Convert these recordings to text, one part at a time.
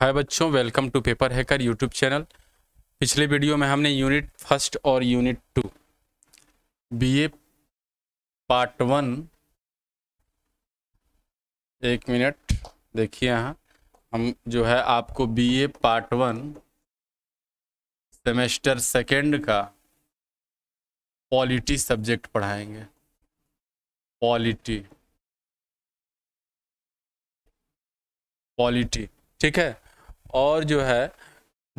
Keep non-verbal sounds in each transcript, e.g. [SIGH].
हाय बच्चों welcome to paper hacker YouTube channel पिछले video में हमने यूनिट फर्स्ट और unit two BA part one एक मिनट देखिए यहाँ हम जो है आपको BA part one semester second का पॉलिटी सब्जेक्ट पढ़ाएंगे पॉलिटी पॉलिटी ठीक है और जो है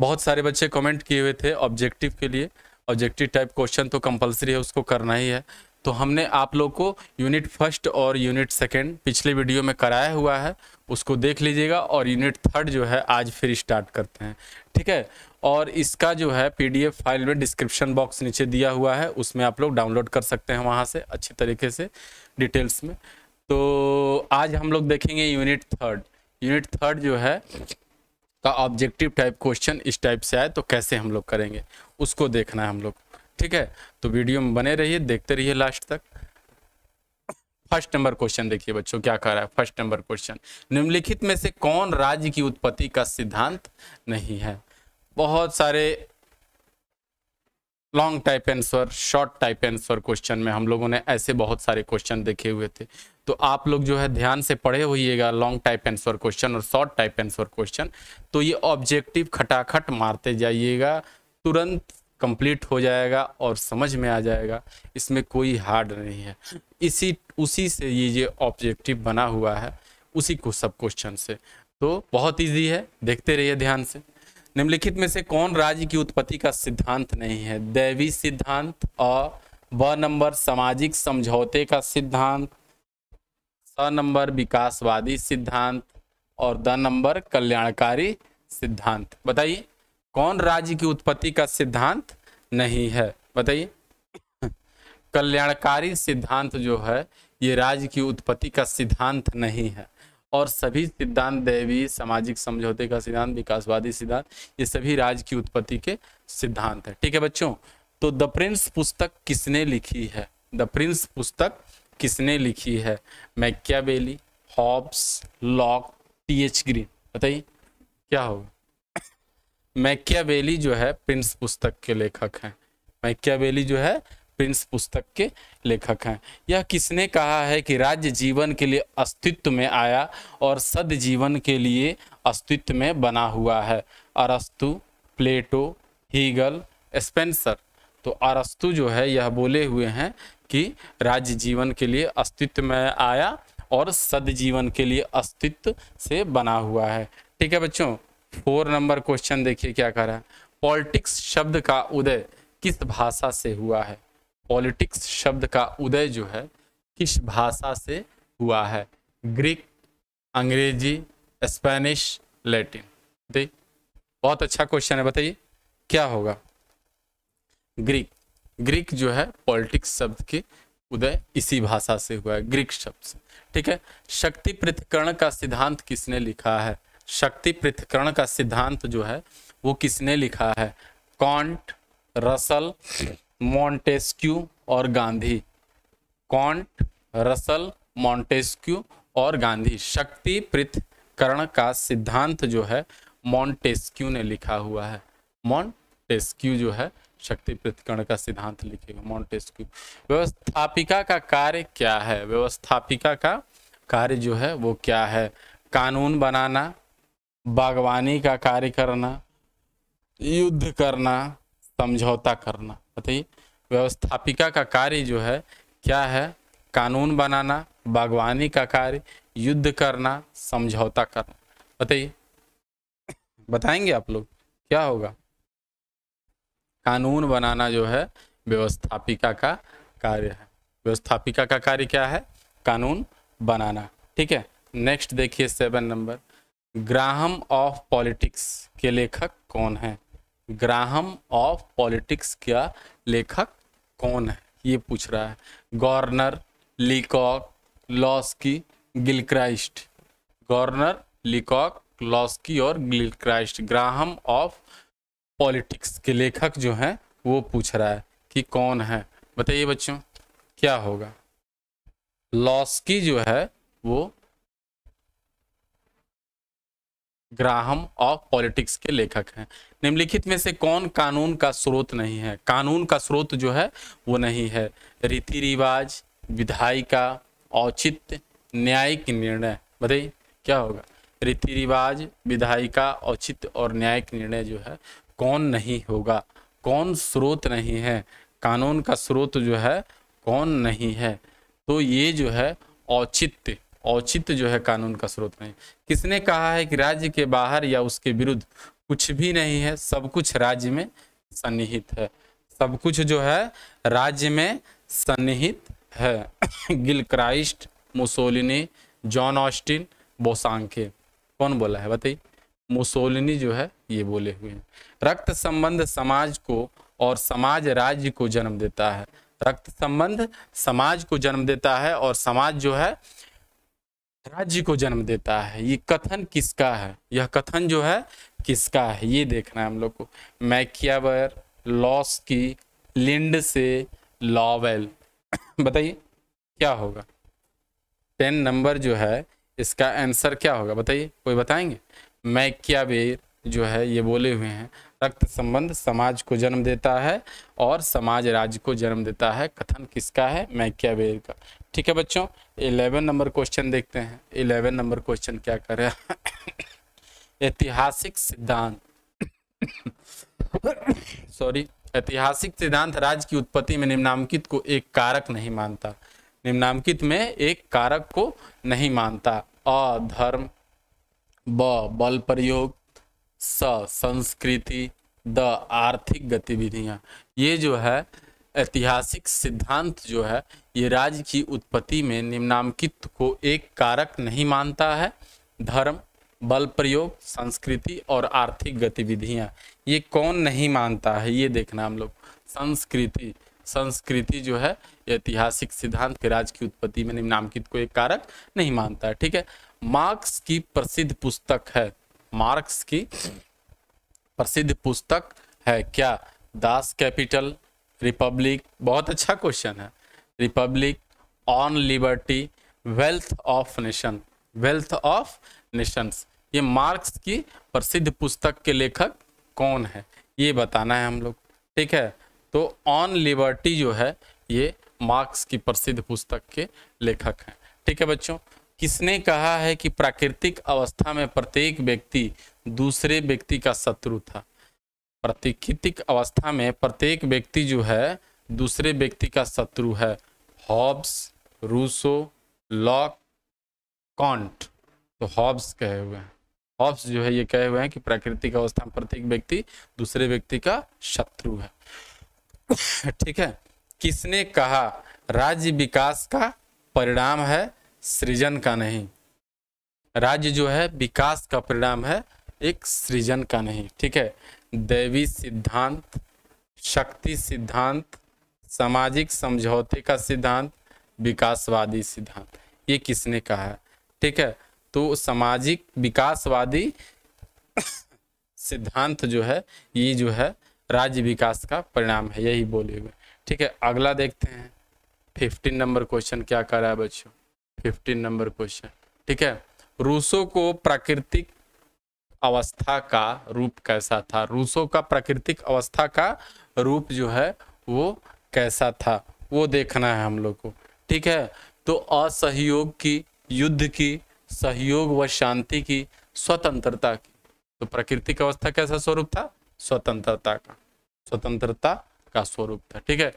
बहुत सारे बच्चे कमेंट किए हुए थे ऑब्जेक्टिव के लिए ऑब्जेक्टिव टाइप क्वेश्चन तो कंपलसरी है उसको करना ही है तो हमने आप लोग को यूनिट फर्स्ट और यूनिट सेकंड पिछले वीडियो में कराया हुआ है उसको देख लीजिएगा और यूनिट थर्ड जो है आज फिर स्टार्ट करते हैं ठीक है और इसका जो है पीडीएफ फाइल में डिस्क्रिप्शन बॉक्स नीचे दिया हुआ है उसमें आप लोग डाउनलोड कर सकते हैं वहाँ से अच्छे तरीके से डिटेल्स में तो आज हम लोग देखेंगे यूनिट थर्ड यूनिट थर्ड जो है का ऑब्जेक्टिव टाइप क्वेश्चन इस टाइप से आए तो कैसे हम लोग करेंगे उसको देखना है हम लोग ठीक है तो वीडियो में बने रहिए देखते रहिए लास्ट तक फर्स्ट नंबर क्वेश्चन देखिए बच्चों क्या कह रहा है फर्स्ट नंबर क्वेश्चन निम्नलिखित में से कौन राज्य की उत्पत्ति का सिद्धांत नहीं है बहुत सारे long type answer short type answer question में हम लोगों ने ऐसे बहुत सारे क्वेश्चन देखे हुए थे तो आप लोग जो है ध्यान से पढ़े होइएगा लॉन्ग टाइप आंसर क्वेश्चन और शॉर्ट टाइप आंसर क्वेश्चन तो ये ऑब्जेक्टिव खटाखट मारते जाइएगा तुरंत कंप्लीट हो जाएगा और समझ में आ जाएगा इसमें कोई हार्ड नहीं है इसी उसी से ये ये ऑब्जेक्टिव बना हुआ है उसी को सब क्वेश्चन से तो बहुत ईजी है देखते रहिए ध्यान से निम्नलिखित में से कौन राज्य की उत्पत्ति का सिद्धांत नहीं है दैवी सिद्धांत और व नंबर सामाजिक समझौते का सिद्धांत नंबर विकासवादी सिद्धांत और द नंबर कल्याणकारी सिद्धांत बताइए कौन राज्य की उत्पत्ति का सिद्धांत नहीं है बताइए [LAUGHS] कल्याणकारी सिद्धांत जो है ये राज्य की उत्पत्ति का सिद्धांत नहीं है और सभी सिद्धांत दैवी सामाजिक समझौते का सिद्धांत विकासवादी सिद्धांत ये सभी राज्य की उत्पत्ति के सिद्धांत है ठीक है बच्चों तो द प्रिंस पुस्तक किसने लिखी है द प्रिंस पुस्तक किसने लिखी है Bailey Hobbes Locke T H Green बताइए क्या होगा बेली जो है प्रिंस पुस्तक के लेखक हैं बेली जो है प्रिंस पुस्तक के लेखक हैं यह किसने कहा है कि राज्य जीवन के लिए अस्तित्व में आया और सद जीवन के लिए अस्तित्व में बना हुआ है अरस्तु प्लेटो हीगल स्पेंसर तो अरस्तु जो है यह बोले हुए हैं कि राज्य जीवन के लिए अस्तित्व में आया और सद जीवन के लिए अस्तित्व से बना हुआ है ठीक है बच्चों फोर नंबर क्वेश्चन देखिए क्या कह रहा है पॉलिटिक्स शब्द का उदय किस भाषा से हुआ है पॉलिटिक्स शब्द का उदय जो है किस भाषा से हुआ है ग्रीक अंग्रेजी स्पेनिश लैटिन देख बहुत अच्छा क्वेश्चन है बताइए क्या होगा ग्रीक ग्रीक जो है पॉलिटिक्स शब्द के उदय इसी भाषा से हुआ है ग्रीक शब्द से ठीक है शक्ति पृथकरण का सिद्धांत किसने लिखा है शक्ति पृथकरण का सिद्धांत जो है वो किसने लिखा है कॉन्ट रसल मॉन्टेस्क्यू और गांधी कॉन्ट रसल मॉन्टेस्क्यू और गांधी शक्ति पृथकरण का सिद्धांत जो है मॉन्टेस्क्यू ने लिखा हुआ है मोन्टेस्क्यू जो है शक्ति प्रतिकरण का सिद्धांत लिखे की व्यवस्थापिका का कार्य क्या है व्यवस्थापिका का कार्य जो है वो क्या है कानून बनाना बागवानी का कार्य करना युद्ध करना समझौता करना बताइए व्यवस्थापिका का कार्य जो है क्या है कानून बनाना बागवानी का कार्य युद्ध करना समझौता करना बताइए बताएंगे आप लोग क्या होगा कानून बनाना जो है व्यवस्थापिका का कार्य है व्यवस्थापिका का कार्य क्या है कानून बनाना ठीक है नेक्स्ट देखिए seven number grammar of politics के लेखक कौन है ग्राहम ऑफ पॉलिटिक्स का लेखक कौन है ये पूछ रहा है Garner Leacock Laski Gilchrist Garner Leacock Laski और गिलक्राइस्ट ग्राहम ऑफ पॉलिटिक्स के लेखक जो हैं वो पूछ रहा है कि कौन है बताइए बच्चों क्या होगा लॉस्की जो है वो ग्राहम ऑफ पॉलिटिक्स के लेखक हैं निम्नलिखित में से कौन कानून का स्रोत नहीं है कानून का स्रोत जो है वो नहीं है रीति रिवाज विधायिका औचित्य न्यायिक निर्णय बताइए क्या होगा रीति रिवाज विधायिका औचित्य और न्यायिक निर्णय जो है कौन नहीं होगा कौन स्रोत नहीं है कानून का स्रोत जो है कौन नहीं है तो ये जो है औचित्य औचित्य जो है कानून का स्रोत नहीं किसने कहा है कि राज्य के बाहर या उसके विरुद्ध कुछ भी नहीं है सब कुछ राज्य में सन्निहित है सब कुछ जो है राज्य में सन्निहित है [COUGHS] Gilchrist Mussolini John Austin Bosanquet कौन बोला है बताइए मुसोलिनी जो है ये बोले हुए हैं रक्त संबंध समाज को और समाज राज्य को जन्म देता है रक्त संबंध समाज को जन्म देता है और समाज जो है राज्य को जन्म देता है ये कथन किसका है यह कथन जो है किसका है ये देखना है हम लोग को मैकियावर लॉस की लिंड से लॉवेल [COUGHS] बताइए क्या होगा टेन नंबर जो है इसका आंसर क्या होगा बताइए कोई बताएंगे मैक्यावेर जो है ये बोले हुए हैं रक्त संबंध समाज को जन्म देता है और समाज राज्य को जन्म देता है कथन किसका है मैक्यावेर का ठीक है बच्चों इलेवन नंबर क्वेश्चन देखते हैं इलेवन नंबर क्वेश्चन क्या कर रहा है [COUGHS] ऐतिहासिक सिद्धांत [COUGHS] सॉरी ऐतिहासिक सिद्धांत राज्य की उत्पत्ति में निम्नांकित को एक कारक नहीं मानता निम्नांकित में एक कारक को नहीं मानता अधर्म ब बल प्रयोग स संस्कृति द आर्थिक गतिविधियाँ ये जो है ऐतिहासिक सिद्धांत जो है ये राज्य की उत्पत्ति में निम्नांकित को एक कारक नहीं मानता है धर्म बल प्रयोग संस्कृति और आर्थिक गतिविधियाँ ये कौन नहीं मानता है ये देखना हम लोग संस्कृति संस्कृति जो है ऐतिहासिक सिद्धांत के राज्य की उत्पत्ति में निम्नांकित को एक कारक नहीं मानता है ठीक है मार्क्स की प्रसिद्ध पुस्तक है मार्क्स की प्रसिद्ध पुस्तक है क्या दास कैपिटल रिपब्लिक बहुत अच्छा क्वेश्चन है Republic On Liberty Wealth of Nation Wealth of Nations ये मार्क्स की प्रसिद्ध पुस्तक के लेखक कौन है ये बताना है हम लोग ठीक है तो ऑन लिबर्टी जो है ये मार्क्स की प्रसिद्ध पुस्तक के लेखक हैं ठीक है बच्चों किसने कहा है कि प्राकृतिक अवस्था में प्रत्येक व्यक्ति दूसरे व्यक्ति का शत्रु था प्राकृतिक अवस्था में प्रत्येक व्यक्ति जो है दूसरे व्यक्ति का शत्रु है हॉब्स रूसो लॉक कॉन्ट तो हॉब्स कहे हुए हैं हॉब्स जो है ये कहे हुए हैं कि प्राकृतिक अवस्था में प्रत्येक व्यक्ति दूसरे व्यक्ति का शत्रु है [COUGHS] ठीक है किसने कहा राज्य विकास का परिणाम है सृजन का नहीं राज्य जो है विकास का परिणाम है एक सृजन का नहीं ठीक है दैवी सिद्धांत शक्ति सिद्धांत सामाजिक समझौते का सिद्धांत विकासवादी सिद्धांत ये किसने कहा है ठीक है तो सामाजिक विकासवादी सिद्धांत जो है ये जो है राज्य विकास का परिणाम है यही बोले हुए ठीक है अगला देखते हैं फिफ्टीन नंबर क्वेश्चन क्या कर रहा है बच्चों फिफ्टीन नंबर क्वेश्चन ठीक है रूसो को प्राकृतिक अवस्था का रूप कैसा था रूसो का प्राकृतिक अवस्था का रूप जो है वो कैसा था वो देखना है हम लोग को ठीक है तो असहयोग की युद्ध की सहयोग व शांति की स्वतंत्रता की तो प्राकृतिक अवस्था कैसा स्वरूप था स्वतंत्रता का स्वतंत्रता का स्वरूप था ठीक है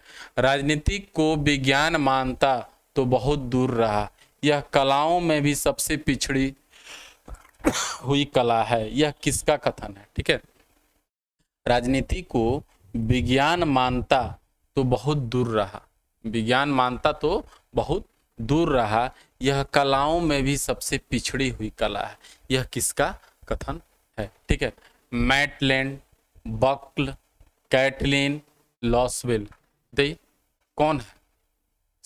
राजनीति को विज्ञान मानता तो बहुत दूर रहा यह कलाओं में भी सबसे पिछड़ी हुई कला है यह किसका कथन है ठीक है राजनीति को विज्ञान मानता तो बहुत दूर रहा विज्ञान मानता तो बहुत दूर रहा यह कलाओं में भी सबसे पिछड़ी हुई कला है यह किसका कथन है ठीक है मैटलैंड बक्ल कैटलिन लॉसविल दे कौन है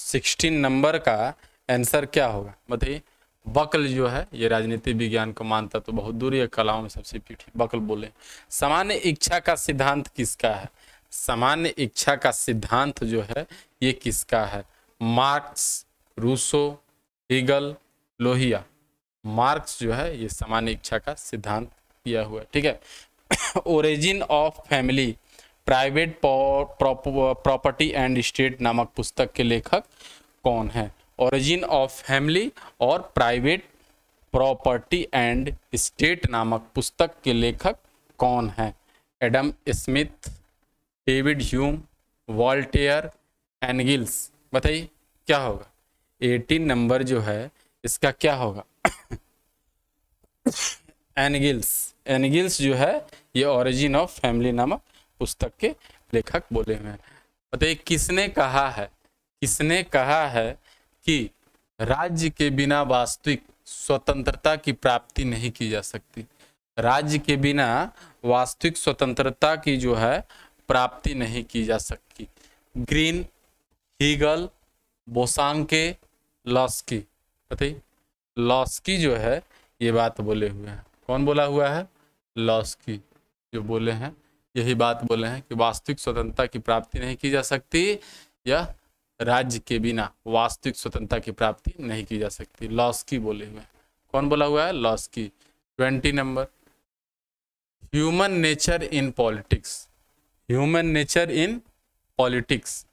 सिक्सटीन नंबर का आंसर क्या होगा बताइए बकल जो है ये राजनीति विज्ञान को मानता तो बहुत दूर है कलाओं में सबसे पीठ बकल बोले सामान्य इच्छा का सिद्धांत किसका है सामान्य इच्छा का सिद्धांत जो है ये किसका है Marx Rousseau Hegel Lohia Marx जो है ये सामान्य इच्छा का सिद्धांत किया हुआ है ठीक है Origin of Family Private Property and State नामक पुस्तक के लेखक कौन है ओरिजिन ऑफ फैमिली और प्राइवेट प्रॉपर्टी एंड स्टेट नामक पुस्तक के लेखक कौन हैं Adam Smith David Hume Voltaire Engels बताइए क्या होगा एटीन नंबर जो है इसका क्या होगा एनगिल्स [COUGHS] एनगिल्स जो है ये ओरिजिन ऑफ फैमिली नामक पुस्तक के लेखक बोले हुए हैं बताइए किसने कहा है किसने कहा है कि राज्य के बिना वास्तविक स्वतंत्रता की प्राप्ति नहीं की जा सकती राज्य के बिना वास्तविक स्वतंत्रता की जो है प्राप्ति नहीं की जा सकती ग्रीन हीगल बोसांके लॉस्की बताइए लॉस्की जो है ये बात बोले हुए हैं कौन बोला हुआ है लॉस्की जो बोले हैं यही बात बोले हैं कि वास्तविक स्वतंत्रता की प्राप्ति नहीं की जा सकती यह राज्य के बिना वास्तविक स्वतंत्रता की प्राप्ति नहीं की जा सकती लॉस की बोले हुए कौन बोला हुआ है Laski twenty number Human Nature in Politics Human Nature in Politics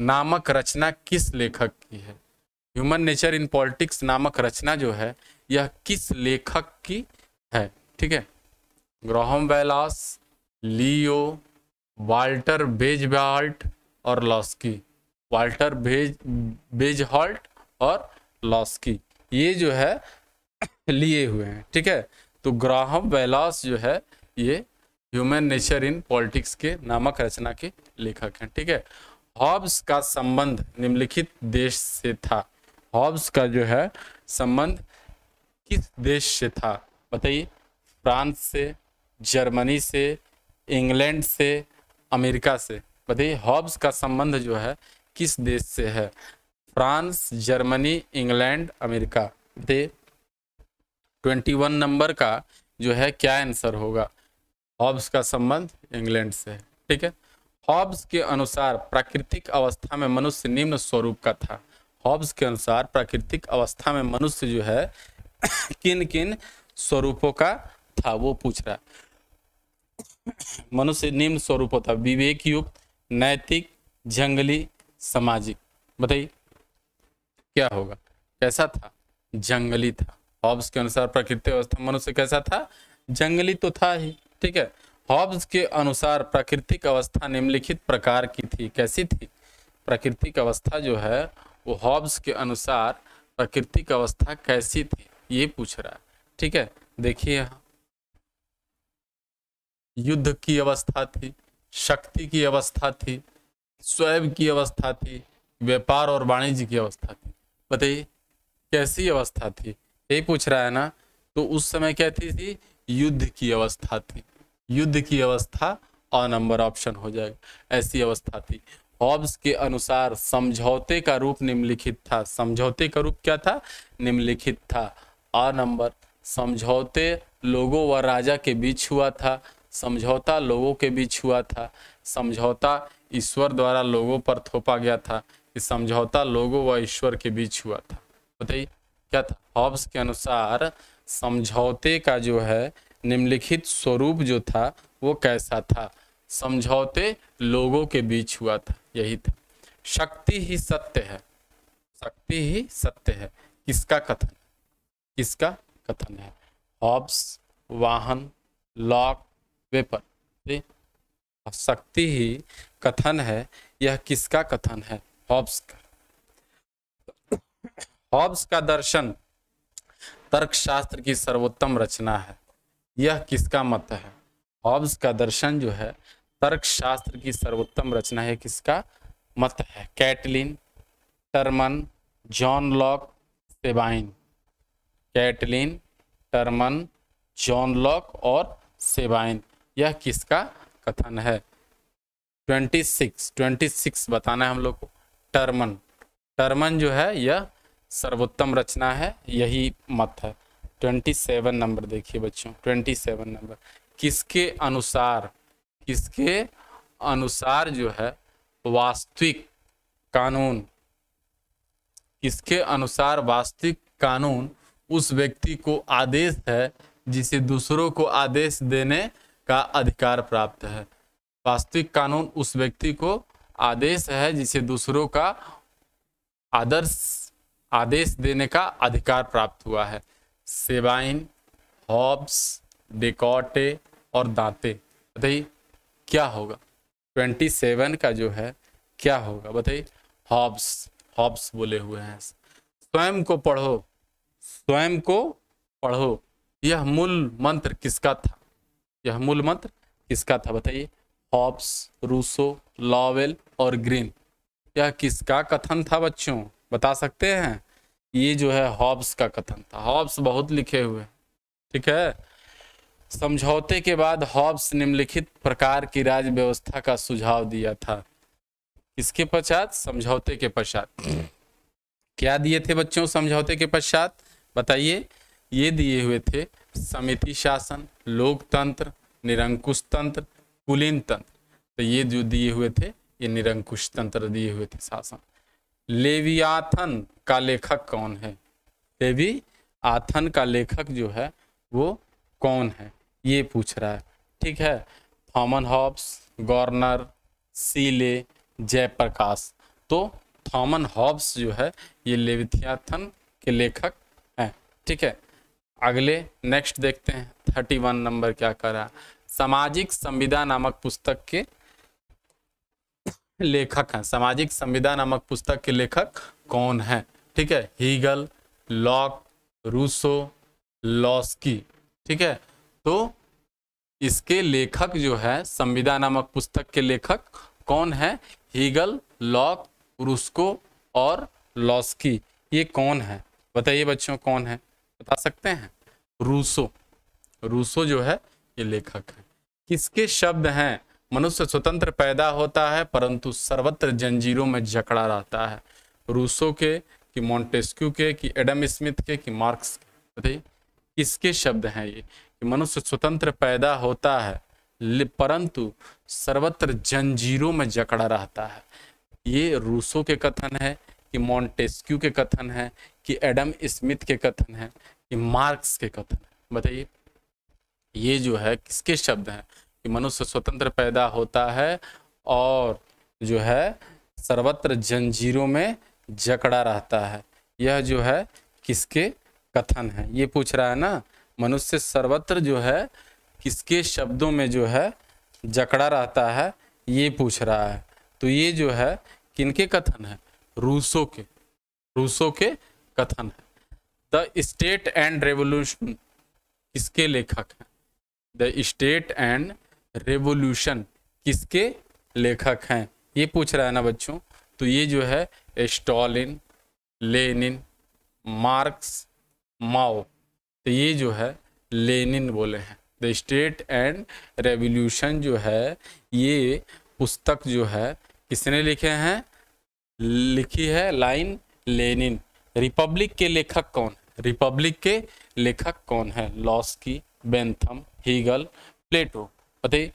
नामक रचना किस लेखक की है ह्यूमन नेचर इन पॉलिटिक्स नामक रचना जो है यह किस लेखक की है ठीक है ग्रोहम वेलास लियो वाल्टर बेजबाल्ट और लॉस्की वाल्टर भेज बेज हॉल्ट और लॉस्की ये जो है लिए हुए हैं ठीक है तो ग्राहम बैलास जो है ये ह्यूमन नेचर इन पॉलिटिक्स के नामक रचना के लेखक हैं ठीक है हॉब्स का संबंध निम्नलिखित देश से था हॉब्स का जो है संबंध किस देश से था बताइए फ्रांस से जर्मनी से इंग्लैंड से अमेरिका से बताइए हॉब्स का संबंध जो है किस देश से है France Germany England America the twenty one number का जो है क्या आंसर होगा हॉब्स का संबंध इंग्लैंड से है ठीक है हॉब्स के अनुसार प्राकृतिक अवस्था में मनुष्य निम्न स्वरूप का था हॉब्स के अनुसार प्राकृतिक अवस्था में मनुष्य जो है किन किन स्वरूपों का था वो पूछ रहा है मनुष्य निम्न स्वरूप होता विवेक युक्त नैतिक जंगली सामाजिक बताइए क्या होगा कैसा था जंगली था हॉब्स के अनुसार प्राकृतिक अवस्था मनुष्य कैसा था जंगली तो था ही ठीक है हॉब्स के अनुसार प्राकृतिक अवस्था निम्नलिखित प्रकार की थी कैसी थी प्राकृतिक अवस्था जो है वो हॉब्स के अनुसार प्राकृतिक अवस्था कैसी थी ये पूछ रहा है ठीक है देखिए यहाँ युद्ध की अवस्था थी शक्ति की अवस्था थी स्वयं की अवस्था थी व्यापार और वाणिज्य की अवस्था थी बताइए कैसी अवस्था थी यही पूछ रहा है ना तो उस समय क्या थी थी युद्ध की अवस्था थी युद्ध की अवस्था अ नंबर ऑप्शन हो जाएगा ऐसी अवस्था थी हॉब्स के अनुसार समझौते का रूप निम्नलिखित था समझौते का रूप क्या था निम्नलिखित था अ नंबर समझौते लोगों व राजा के बीच हुआ था समझौता लोगों के बीच हुआ था समझौता ईश्वर द्वारा लोगों पर थोपा गया था कि समझौता लोगों व ईश्वर के बीच हुआ था बताइए क्या था हॉब्स के अनुसार समझौते का जो है निम्नलिखित स्वरूप जो था वो कैसा था समझौते लोगों के बीच हुआ था यही था शक्ति ही सत्य है शक्ति ही सत्य है किसका कथन किसका कथन है हॉब्स वाहन लॉक वेपर शक्ति ही कथन है यह किसका कथन है हॉब्स का हॉब्स का दर्शन तर्कशास्त्र की सर्वोत्तम रचना है यह किसका मत है हॉब्स का दर्शन जो है तर्कशास्त्र की सर्वोत्तम रचना है किसका मत है Catlin Truman John Locke Sabine Catlin Truman John Locke और सेबाइन यह किसका कथन है ट्वेंटी सिक्स ट्वेंटी सिक्स बताना है हम लोग को टर्मन टर्मन जो है यह सर्वोत्तम रचना है यही मत है ट्वेंटी सेवन नंबर देखिए बच्चों ट्वेंटी सेवन नंबर किसके अनुसार किसके अनुसार जो है वास्तविक कानून किसके अनुसार वास्तविक कानून उस व्यक्ति को आदेश है जिसे दूसरों को आदेश देने का अधिकार प्राप्त है वास्तविक कानून उस व्यक्ति को आदेश है जिसे दूसरों का आदर्श आदेश देने का अधिकार प्राप्त हुआ है सेवाइन हॉब्स डेकॉटे और दांते बताइए क्या होगा ट्वेंटी सेवन का जो है क्या होगा बताइए हॉब्स हॉब्स बोले हुए हैं स्वयं को पढ़ो स्वयं को पढ़ो यह मूल मंत्र किसका था यह मूल मंत्र किसका था बताइए हॉब्स रूसो लॉवेल और ग्रीन यह किसका कथन था बच्चों बता सकते हैं ये जो है हॉब्स का कथन था हॉब्स बहुत लिखे हुए ठीक है समझौते के बाद हॉब्स निम्नलिखित प्रकार की राज्य व्यवस्था का सुझाव दिया था किसके पश्चात समझौते के पश्चात क्या दिए थे बच्चों समझौते के पश्चात बताइए ये दिए हुए थे समिति शासन लोकतंत्र निरंकुश तंत्र कुलीन तंत्र तो ये जो दिए हुए थे ये निरंकुश तंत्र दिए हुए थे शासन लेवियाथन का लेखक कौन है लेवी आथन का लेखक जो है वो कौन है ये पूछ रहा है ठीक है Thomas Hobbes Garner Seeley Jayaprakash तो थॉमन हॉब्स जो है ये लेविथियाथन के लेखक हैं ठीक है अगले नेक्स्ट देखते हैं थर्टी वन नंबर क्या करा सामाजिक संविदा नामक पुस्तक के लेखक हैं सामाजिक संविदा नामक पुस्तक के लेखक कौन है ठीक है हीगल लॉक रूसो लॉस्की ठीक है तो इसके लेखक जो है संविदा नामक पुस्तक के लेखक कौन है हीगल लॉक रूस्को और लॉस्की ये कौन है बताइए बच्चों कौन है बता सकते हैं रूसो रूसो जो है ये लेखक है किसके शब्द हैं मनुष्य स्वतंत्र पैदा होता है परंतु सर्वत्र जंजीरों में जकड़ा रहता है रूसो के कि मोन्टेस्क्यू के कि एडम स्मिथ के कि मार्क्स के बताइए किसके शब्द हैं ये कि मनुष्य स्वतंत्र पैदा होता है परंतु सर्वत्र जंजीरों में जकड़ा रहता है ये रूसो के कथन है कि मॉन्टेस्क्यू के कथन है कि एडम स्मिथ के कथन है कि मार्क्स के कथन है बताइए ये जो है किसके शब्द हैं कि मनुष्य स्वतंत्र पैदा होता है और जो है सर्वत्र जंजीरों में जकड़ा रहता है यह जो है किसके कथन है ये पूछ रहा है ना मनुष्य सर्वत्र जो है किसके शब्दों में जो है जकड़ा रहता है ये पूछ रहा है तो ये जो है किनके कथन है रूसों के रूसों के कथन है द स्टेट एंड रेवोल्यूशन किसके लेखक हैं द स्टेट एंड रेवोल्यूशन किसके लेखक हैं ये पूछ रहा है ना बच्चों तो ये जो है स्टॉलिन लेनिन मार्क्स माओ तो ये जो है लेनिन बोले हैं द स्टेट एंड रेवोल्यूशन जो है ये पुस्तक जो है किसने लिखे हैं लिखी है लाइन लेनिन रिपब्लिक के लेखक कौन रिपब्लिक के लेखक कौन है लॉस्की बेंथम हीगल प्लेटो बताइए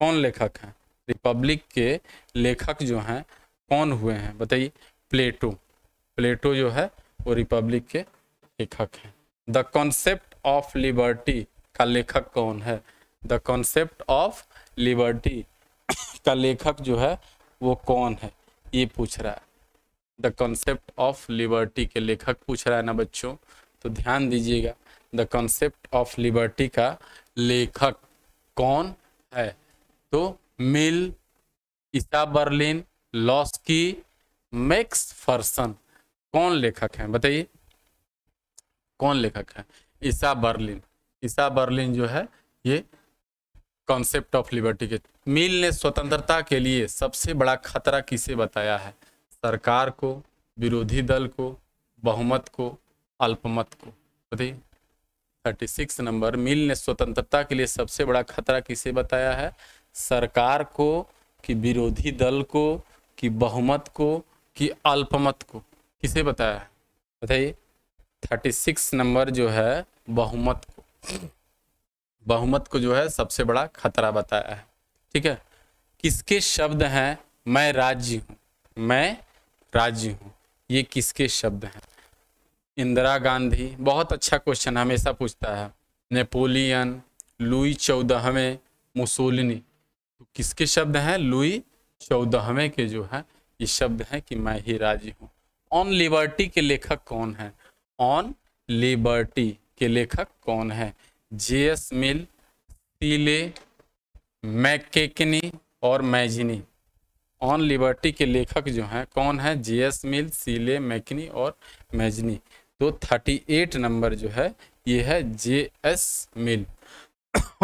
कौन लेखक हैं रिपब्लिक के लेखक जो हैं कौन हुए हैं बताइए प्लेटो प्लेटो जो है वो रिपब्लिक के लेखक हैं द कॉन्सेप्ट ऑफ लिबर्टी का लेखक कौन है द कॉन्सेप्ट ऑफ लिबर्टी का लेखक जो है वो कौन है ये पूछ रहा है द कॉन्सेप्ट ऑफ लिबर्टी के लेखक पूछ रहा है ना बच्चों तो ध्यान दीजिएगा द कॉन्सेप्ट ऑफ लिबर्टी का लेखक कौन है तो Mill Isaiah Berlin Laski Macpherson कौन लेखक हैं बताइए कौन लेखक है ईसा बर्लिन ईसा बर्लिन जो है ये कॉन्सेप्ट ऑफ लिबर्टी के मिल ने स्वतंत्रता के लिए सबसे बड़ा खतरा किसे बताया है सरकार को विरोधी दल को बहुमत को अल्पमत को बताइए थर्टी सिक्स नंबर मिल ने स्वतंत्रता के लिए सबसे बड़ा खतरा किसे बताया है सरकार को कि विरोधी दल को कि बहुमत को कि अल्पमत को किसे बताया है बताइए थर्टी सिक्स नंबर जो है बहुमत को बहुमत को जो है सबसे बड़ा खतरा बताया है ठीक है किसके शब्द हैं मैं राज्य हूँ मैं राज्य हूँ ये किसके शब्द हैं इंदिरा गांधी बहुत अच्छा क्वेश्चन हमेशा पूछता है नेपोलियन लुई चौदहवें मुसोलिनी तो किसके शब्द हैं लुई चौदहवें के जो है ये शब्द हैं कि मैं ही राजी हूँ ऑन लिबर्टी के लेखक कौन है ऑन लिबर्टी के लेखक कौन है जे एस मिल सीले मैकेकनी और मैजिनी ऑन लिबर्टी के लेखक जो हैं कौन है जे एस मिल सीले मैकनी और मैजनी तो थर्टी एट नंबर जो है ये है J S Mill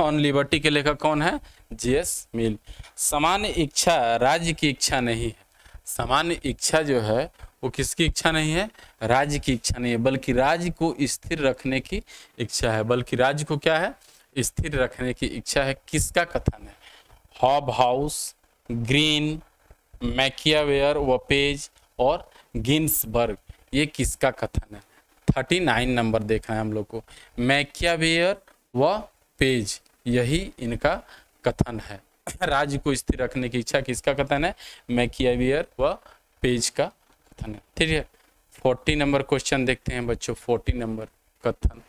On Liberty के लेखक कौन है जे एस मिल सामान्य इच्छा राज्य की इच्छा नहीं है सामान्य इच्छा जो है वो किसकी इच्छा नहीं है राज्य की इच्छा नहीं है बल्कि राज्य को स्थिर रखने की इच्छा है बल्कि राज्य को क्या है स्थिर रखने की इच्छा है किसका कथन है हॉब हाउस ग्रीन मैकियावेयर वपेज और गिन्सबर्ग ये किसका कथन है थर्टी नाइन नंबर देखा है हम लोग को मैकियावेयर व पेज यही इनका कथन है [COUGHS] राज्य को स्थिर रखने की इच्छा किसका कथन है मैकियावेयर व पेज का कथन है ठीक है फोर्टी नंबर क्वेश्चन देखते हैं बच्चों फोर्टी नंबर कथन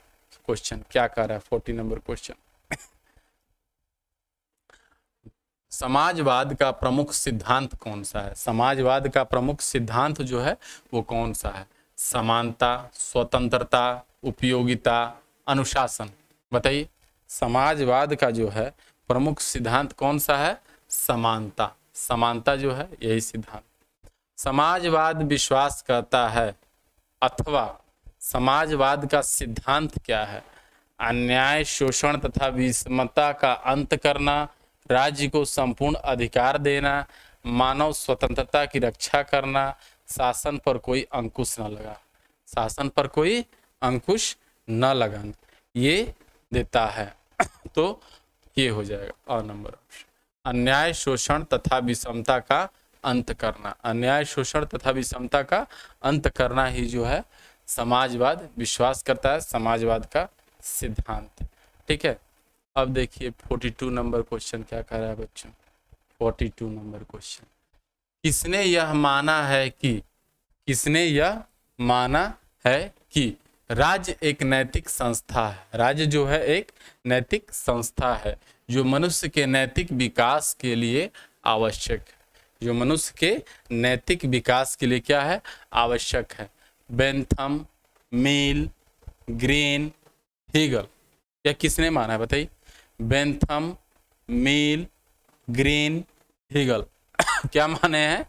क्वेश्चन क्या कर रहा है फोर्टी नंबर क्वेश्चन समाजवाद का प्रमुख सिद्धांत कौन सा है समाजवाद का प्रमुख सिद्धांत जो है वो कौन सा है समानता स्वतंत्रता उपयोगिता अनुशासन बताइए समाजवाद का जो है प्रमुख सिद्धांत कौन सा है समानता समानता जो है यही सिद्धांत समाजवाद विश्वास करता है अथवा समाजवाद का सिद्धांत क्या है अन्याय शोषण तथा विषमता का अंत करना राज्य को संपूर्ण अधिकार देना मानव स्वतंत्रता की रक्षा करना शासन पर कोई अंकुश न लगा शासन पर कोई अंकुश न लगा ये देता है [COUGHS] तो ये हो जाएगा और नंबर अन्याय शोषण तथा विषमता का अंत करना अन्याय शोषण तथा विषमता का अंत करना ही जो है समाजवाद विश्वास करता है समाजवाद का सिद्धांत ठीक है अब देखिए 42 नंबर क्वेश्चन क्या कर रहा है बच्चों 42 नंबर क्वेश्चन किसने यह माना है कि किसने यह माना है कि राज्य एक नैतिक संस्था है राज्य जो है एक नैतिक संस्था है जो मनुष्य के नैतिक विकास के लिए आवश्यक है जो मनुष्य के नैतिक विकास के लिए क्या है आवश्यक है बेंथम मेल ग्रीन हीगल यह किसने माना है बताइए बेंथम मील ग्रीन हीगल [COUGHS] क्या माने हैं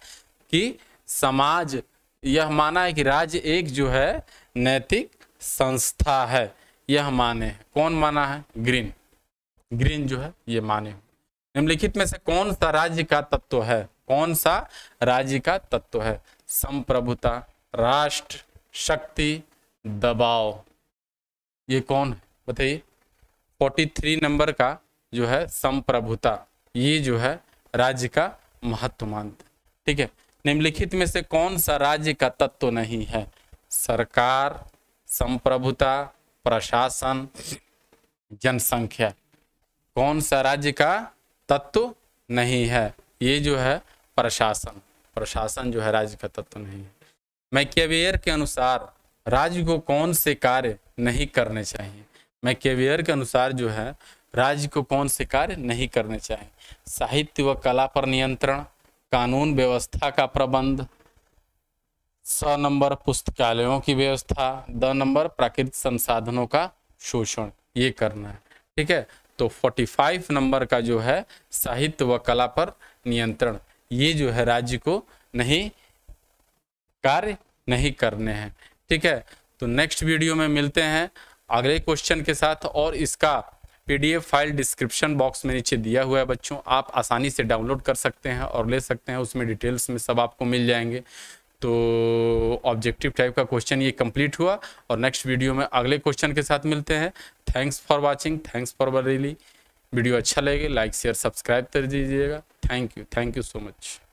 कि समाज यह माना है कि राज्य एक जो है नैतिक संस्था है यह माने है कौन माना है ग्रीन ग्रीन जो है ये माने निम्नलिखित में से कौन सा राज्य का तत्व है कौन सा राज्य का तत्व है संप्रभुता राष्ट्र शक्ति दबाव ये कौन है बताइए 43 नंबर का जो है संप्रभुता ये जो है राज्य का महत्व मानते ठीक है निम्नलिखित में से कौन सा राज्य का तत्व तो नहीं है सरकार संप्रभुता प्रशासन जनसंख्या कौन सा राज्य का तत्व तो नहीं है ये जो है प्रशासन प्रशासन जो है राज्य का तत्व तो नहीं है मैकेवेयर के अनुसार राज्य को कौन से कार्य नहीं करने चाहिए मैकेवियर के अनुसार जो है राज्य को कौन से कार्य नहीं करने चाहिए साहित्य व कला पर नियंत्रण कानून व्यवस्था का प्रबंध स नंबर पुस्तकालयों की व्यवस्था द नंबर प्राकृतिक संसाधनों का शोषण ये करना है ठीक है तो 45 नंबर का जो है साहित्य व कला पर नियंत्रण ये जो है राज्य को नहीं कार्य नहीं करने हैं ठीक है तो नेक्स्ट वीडियो में मिलते हैं अगले क्वेश्चन के साथ और इसका पीडीएफ फाइल डिस्क्रिप्शन बॉक्स में नीचे दिया हुआ है बच्चों आप आसानी से डाउनलोड कर सकते हैं और ले सकते हैं उसमें डिटेल्स में सब आपको मिल जाएंगे तो ऑब्जेक्टिव टाइप का क्वेश्चन ये कंप्लीट हुआ और नेक्स्ट वीडियो में अगले क्वेश्चन के साथ मिलते हैं thanks for watching thanks for बरेली वीडियो अच्छा लगे लाइक शेयर सब्सक्राइब कर दीजिएगा thank you thank you so much